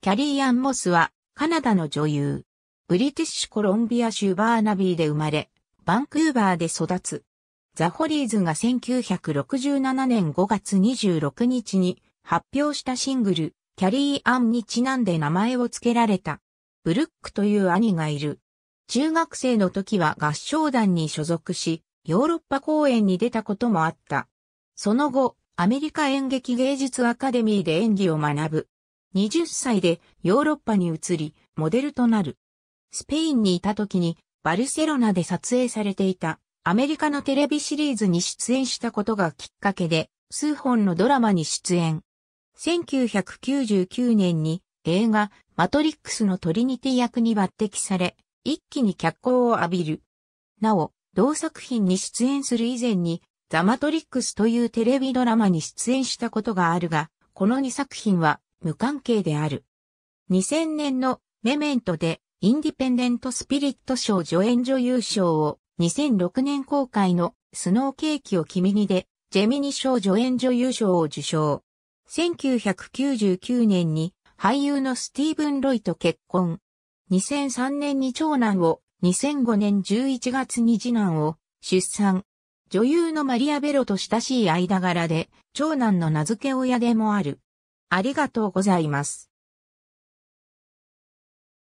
キャリー・アン・モスは、カナダの女優。ブリティッシュコロンビア州バーナビーで生まれ、バンクーバーで育つ。ザ・ホリーズが1967年5月26日に発表したシングル、キャリー・アンにちなんで名前を付けられた。ブルックという兄がいる。中学生の時は合唱団に所属し、ヨーロッパ公演に出たこともあった。その後、アメリカ演劇芸術アカデミーで演技を学ぶ。20歳でヨーロッパに移り、モデルとなる。スペインにいた時にバルセロナで撮影されていたアメリカのテレビシリーズに出演したことがきっかけで数本のドラマに出演。1999年に映画マトリックスのトリニティ役に抜擢され、一気に脚光を浴びる。なお、同作品に出演する以前にザ・マトリックスというテレビドラマに出演したことがあるが、この2作品は無関係である。2000年のメメントでインディペンデントスピリット賞助演女優賞を2006年公開のスノーケーキを君にでジェミニ賞助演女優賞を受賞。1999年に俳優のスティーブン・ロイと結婚。2003年に長男を、2005年11月に次男を出産。女優のマリア・ベロと親しい間柄で、長男の名付け親でもある。ありがとうございます。